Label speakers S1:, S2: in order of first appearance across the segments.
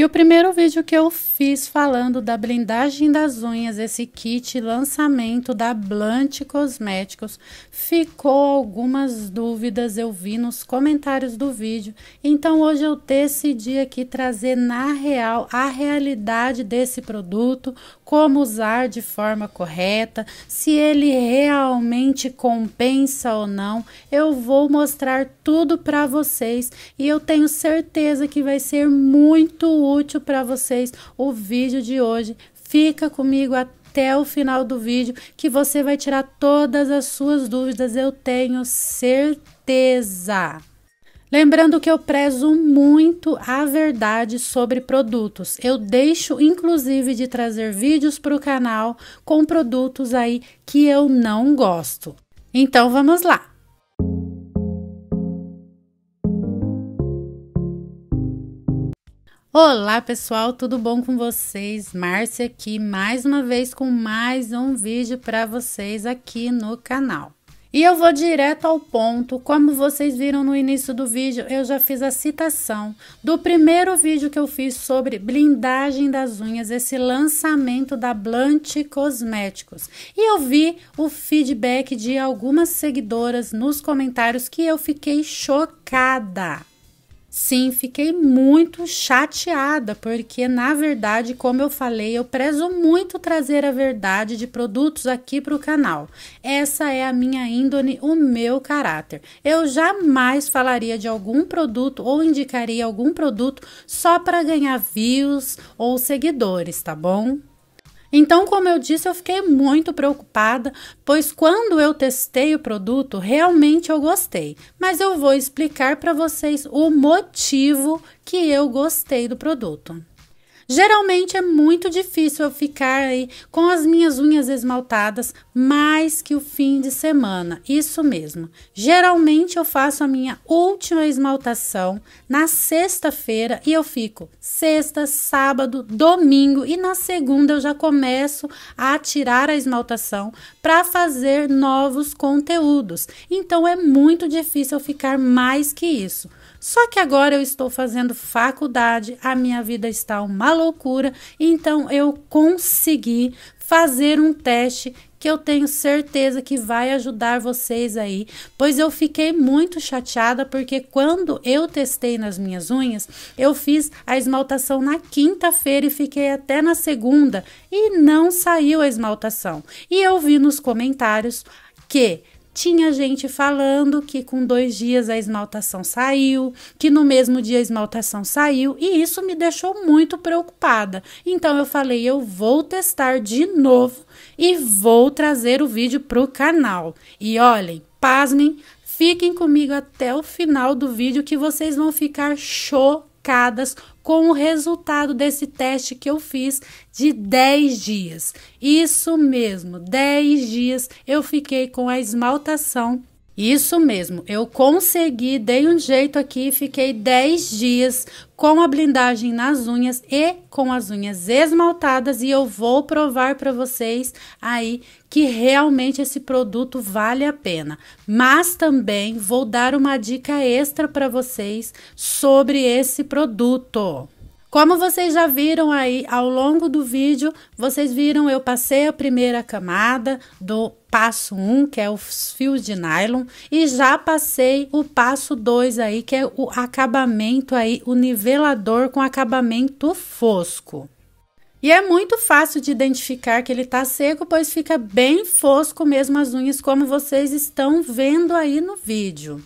S1: E o primeiro vídeo que eu fiz falando da blindagem das unhas, esse kit lançamento da Blunt Cosméticos, ficou algumas dúvidas, eu vi nos comentários do vídeo. Então hoje eu decidi aqui trazer na real a realidade desse produto, como usar de forma correta, se ele realmente compensa ou não. Eu vou mostrar tudo para vocês e eu tenho certeza que vai ser muito útil para vocês o vídeo de hoje. Fica comigo até o final do vídeo que você vai tirar todas as suas dúvidas, eu tenho certeza. Lembrando que eu prezo muito a verdade sobre produtos. Eu deixo, inclusive, de trazer vídeos para o canal com produtos aí que eu não gosto. Então vamos lá! Olá pessoal, tudo bom com vocês? Márcia aqui mais uma vez com mais um vídeo para vocês aqui no canal. E eu vou direto ao ponto, como vocês viram no início do vídeo, eu já fiz a citação do primeiro vídeo que eu fiz sobre blindagem das unhas, esse lançamento da Blunt Cosméticos. E eu vi o feedback de algumas seguidoras nos comentários que eu fiquei chocada. Sim, fiquei muito chateada, porque na verdade, como eu falei, eu prezo muito trazer a verdade de produtos aqui para o canal. Essa é a minha índole, o meu caráter. Eu jamais falaria de algum produto ou indicaria algum produto só para ganhar views ou seguidores, tá bom? Então, como eu disse, eu fiquei muito preocupada, pois quando eu testei o produto, realmente eu gostei. Mas eu vou explicar para vocês o motivo que eu gostei do produto. Geralmente é muito difícil eu ficar aí com as minhas unhas esmaltadas mais que o fim de semana. Isso mesmo. Geralmente eu faço a minha última esmaltação na sexta-feira e eu fico sexta, sábado, domingo e na segunda eu já começo a tirar a esmaltação para fazer novos conteúdos. Então é muito difícil eu ficar mais que isso. Só que agora eu estou fazendo faculdade, a minha vida está uma loucura, então eu consegui fazer um teste que eu tenho certeza que vai ajudar vocês aí, pois eu fiquei muito chateada porque quando eu testei nas minhas unhas, eu fiz a esmaltação na quinta-feira e fiquei até na segunda e não saiu a esmaltação. E eu vi nos comentários que tinha gente falando que com dois dias a esmaltação saiu, que no mesmo dia a esmaltação saiu, e isso me deixou muito preocupada. Então eu falei: eu vou testar de novo e vou trazer o vídeo para o canal. E olhem, pasmem, fiquem comigo até o final do vídeo que vocês vão ficar chocados marcadas com o resultado desse teste que eu fiz de 10 dias. Isso mesmo, 10 dias eu fiquei com a esmaltação isso mesmo, eu consegui, dei um jeito aqui, fiquei 10 dias com a blindagem nas unhas e com as unhas esmaltadas e eu vou provar para vocês aí que realmente esse produto vale a pena. Mas também vou dar uma dica extra para vocês sobre esse produto. Como vocês já viram aí ao longo do vídeo, vocês viram eu passei a primeira camada do passo 1, um, que é os fios de nylon, e já passei o passo 2 aí, que é o acabamento aí, o nivelador com acabamento fosco. E é muito fácil de identificar que ele tá seco, pois fica bem fosco mesmo as unhas, como vocês estão vendo aí no vídeo.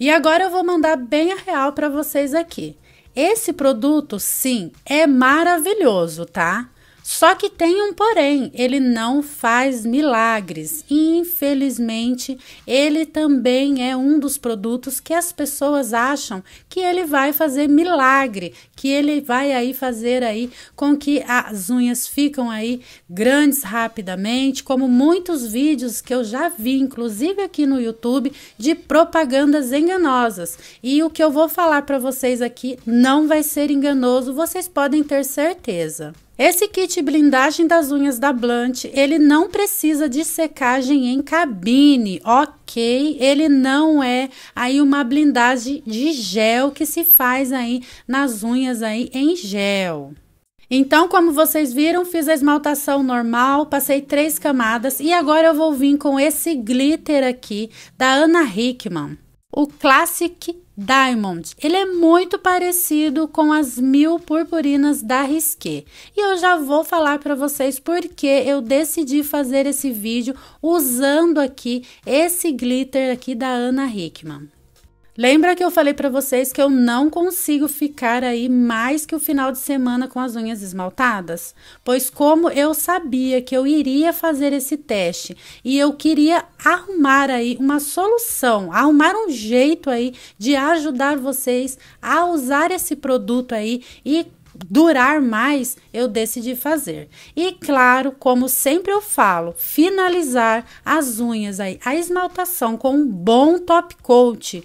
S1: E agora eu vou mandar bem a real para vocês aqui. Esse produto, sim, é maravilhoso, tá? Só que tem um porém, ele não faz milagres. Infelizmente, ele também é um dos produtos que as pessoas acham que ele vai fazer milagre, que ele vai aí fazer aí com que as unhas ficam aí grandes rapidamente, como muitos vídeos que eu já vi, inclusive aqui no YouTube, de propagandas enganosas. E o que eu vou falar para vocês aqui não vai ser enganoso, vocês podem ter certeza. Esse kit blindagem das unhas da Blunt, ele não precisa de secagem em cabine, ok? ok, ele não é aí uma blindagem de gel que se faz aí nas unhas aí em gel. Então, como vocês viram, fiz a esmaltação normal, passei três camadas e agora eu vou vir com esse glitter aqui da Ana Hickman, o Classic Diamond, ele é muito parecido com as mil purpurinas da Risqué. E eu já vou falar para vocês porque eu decidi fazer esse vídeo usando aqui esse glitter aqui da Ana Hickman. Lembra que eu falei para vocês que eu não consigo ficar aí mais que o final de semana com as unhas esmaltadas? Pois como eu sabia que eu iria fazer esse teste e eu queria arrumar aí uma solução, arrumar um jeito aí de ajudar vocês a usar esse produto aí e durar mais, eu decidi fazer. E claro, como sempre eu falo, finalizar as unhas aí, a esmaltação com um bom top coat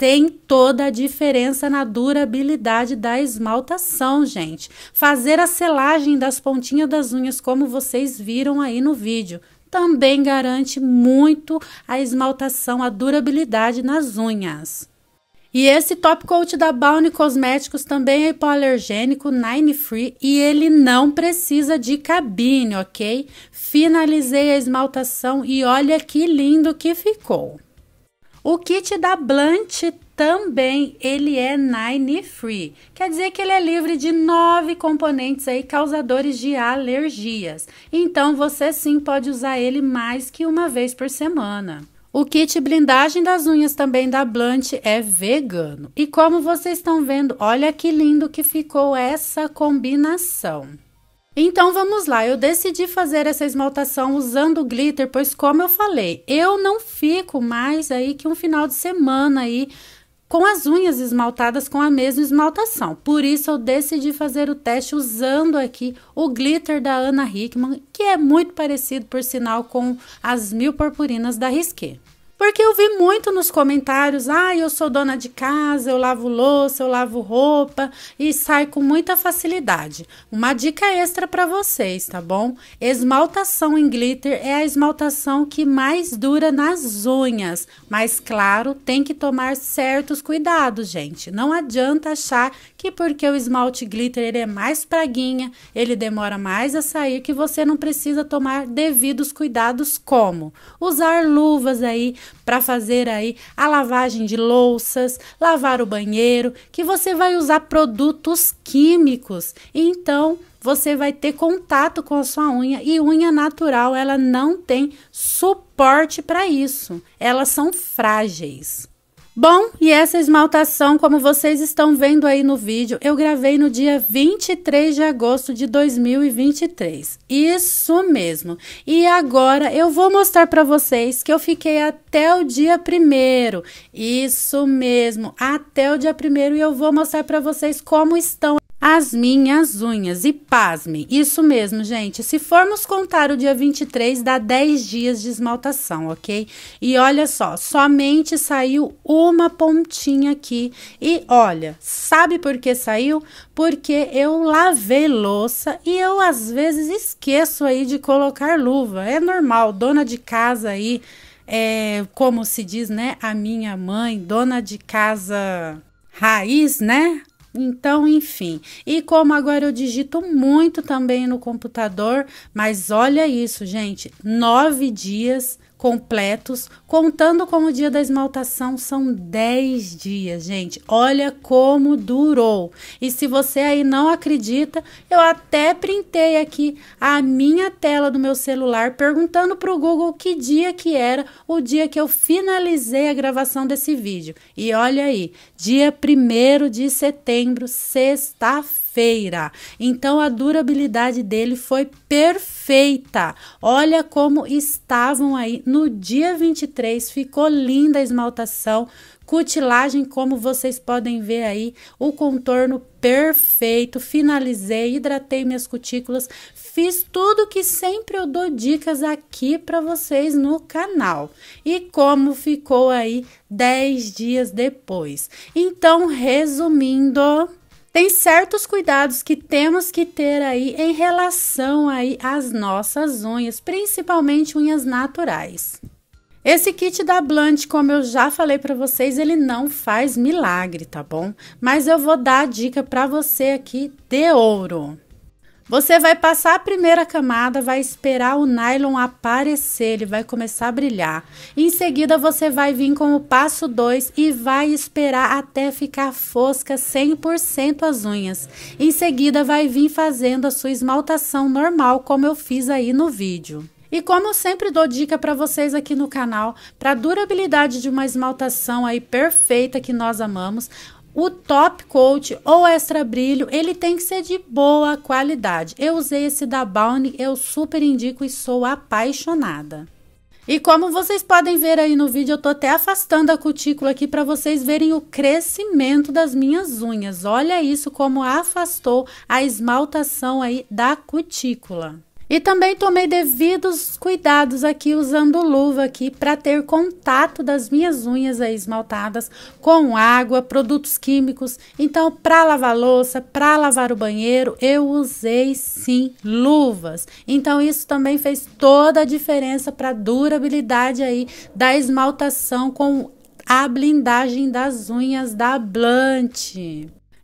S1: tem toda a diferença na durabilidade da esmaltação, gente. Fazer a selagem das pontinhas das unhas, como vocês viram aí no vídeo, também garante muito a esmaltação, a durabilidade nas unhas. E esse top coat da Bounty Cosméticos também é hipoalergênico, Nine Free, e ele não precisa de cabine, ok? Finalizei a esmaltação e olha que lindo que ficou. O kit da Blunt também ele é nine free, quer dizer que ele é livre de nove componentes aí causadores de alergias. Então você sim pode usar ele mais que uma vez por semana. O kit blindagem das unhas também da Blunt é vegano. E como vocês estão vendo, olha que lindo que ficou essa combinação. Então vamos lá, eu decidi fazer essa esmaltação usando glitter, pois como eu falei, eu não fico mais aí que um final de semana aí com as unhas esmaltadas com a mesma esmaltação. Por isso eu decidi fazer o teste usando aqui o glitter da Ana Hickman, que é muito parecido, por sinal, com as mil purpurinas da Risqué. Porque eu vi muito nos comentários: ah, eu sou dona de casa, eu lavo louça, eu lavo roupa e sai com muita facilidade. Uma dica extra para vocês, tá bom? Esmaltação em glitter é a esmaltação que mais dura nas unhas, mas claro, tem que tomar certos cuidados, gente. Não adianta achar que porque o esmalte glitter ele é mais praguinha, ele demora mais a sair, que você não precisa tomar devidos cuidados como usar luvas aí, para fazer aí a lavagem de louças, lavar o banheiro, que você vai usar produtos químicos. Então, você vai ter contato com a sua unha e unha natural, ela não tem suporte para isso. Elas são frágeis. Bom, e essa esmaltação, como vocês estão vendo aí no vídeo, eu gravei no dia 23 de agosto de 2023. Isso mesmo. E agora eu vou mostrar para vocês que eu fiquei até o dia primeiro. Isso mesmo, até o dia primeiro e eu vou mostrar para vocês como estão as minhas unhas. E pasme isso mesmo, gente. Se formos contar o dia 23, dá 10 dias de esmaltação, ok? E olha só, somente saiu uma pontinha aqui. E olha, sabe por que saiu? Porque eu lavei louça e eu às vezes esqueço aí de colocar luva. É normal, dona de casa aí. É, como se diz, né? A minha mãe, dona de casa raiz, né? Então, enfim. E como agora eu digito muito também no computador, mas olha isso, gente: nove dias completos, contando com o dia da esmaltação, são 10 dias, gente. Olha como durou. E se você aí não acredita, eu até printei aqui a minha tela do meu celular perguntando para o Google que dia que era o dia que eu finalizei a gravação desse vídeo. E olha aí, dia 1 de setembro, sexta feira. Então a durabilidade dele foi perfeita. Olha como estavam aí no dia 23 ficou linda a esmaltação, cutilagem como vocês podem ver aí, o contorno perfeito, finalizei, hidratei minhas cutículas, fiz tudo que sempre eu dou dicas aqui para vocês no canal. E como ficou aí 10 dias depois. Então, resumindo, tem certos cuidados que temos que ter aí em relação aí às nossas unhas, principalmente unhas naturais. Esse kit da Blunt, como eu já falei para vocês, ele não faz milagre, tá bom? Mas eu vou dar a dica para você aqui de ouro. Você vai passar a primeira camada, vai esperar o nylon aparecer, ele vai começar a brilhar. Em seguida, você vai vir com o passo 2 e vai esperar até ficar fosca 100% as unhas. Em seguida, vai vir fazendo a sua esmaltação normal, como eu fiz aí no vídeo. E como eu sempre dou dica para vocês aqui no canal, para durabilidade de uma esmaltação aí perfeita que nós amamos, o top coat ou extra brilho, ele tem que ser de boa qualidade. Eu usei esse da Bounty, eu super indico e sou apaixonada. E como vocês podem ver aí no vídeo, eu tô até afastando a cutícula aqui para vocês verem o crescimento das minhas unhas. Olha isso como afastou a esmaltação aí da cutícula. E também tomei devidos cuidados aqui usando luva aqui para ter contato das minhas unhas aí esmaltadas com água, produtos químicos. Então, para lavar louça, para lavar o banheiro, eu usei sim luvas. Então, isso também fez toda a diferença para a durabilidade aí da esmaltação com a blindagem das unhas da Blunt.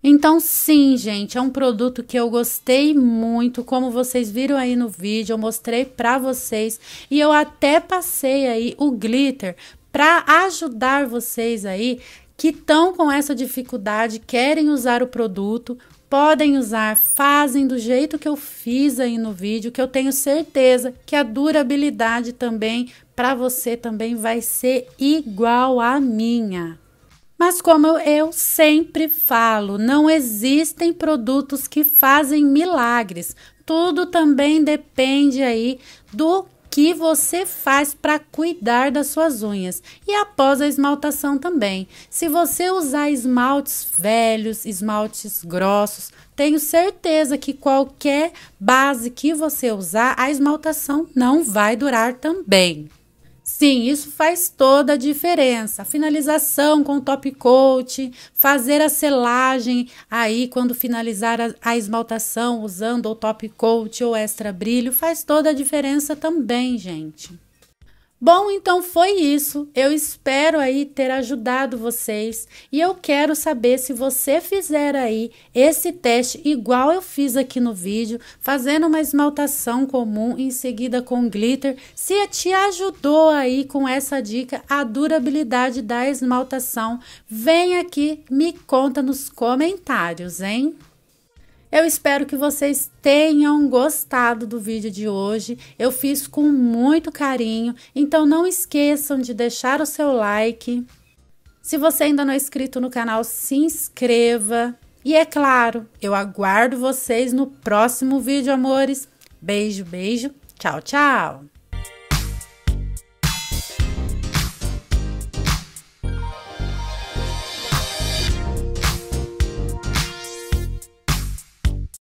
S1: Então, sim, gente, é um produto que eu gostei muito. Como vocês viram aí no vídeo, eu mostrei para vocês. E eu até passei aí o glitter para ajudar vocês aí que estão com essa dificuldade, querem usar o produto, podem usar, fazem do jeito que eu fiz aí no vídeo, que eu tenho certeza que a durabilidade também para você também vai ser igual à minha. Mas como eu sempre falo, não existem produtos que fazem milagres. Tudo também depende aí do que você faz para cuidar das suas unhas e após a esmaltação também. Se você usar esmaltes velhos, esmaltes grossos, tenho certeza que qualquer base que você usar, a esmaltação não vai durar também. Sim, isso faz toda a diferença. A finalização com top coat, fazer a selagem aí quando finalizar a, a esmaltação usando o top coat ou extra brilho, faz toda a diferença também, gente. Bom, então foi isso. Eu espero aí ter ajudado vocês e eu quero saber se você fizer aí esse teste igual eu fiz aqui no vídeo, fazendo uma esmaltação comum em seguida com glitter, se te ajudou aí com essa dica a durabilidade da esmaltação. Vem aqui, me conta nos comentários, hein? Eu espero que vocês tenham gostado do vídeo de hoje. Eu fiz com muito carinho, então não esqueçam de deixar o seu like. Se você ainda não é inscrito no canal, se inscreva. E é claro, eu aguardo vocês no próximo vídeo, amores. Beijo, beijo. Tchau, tchau.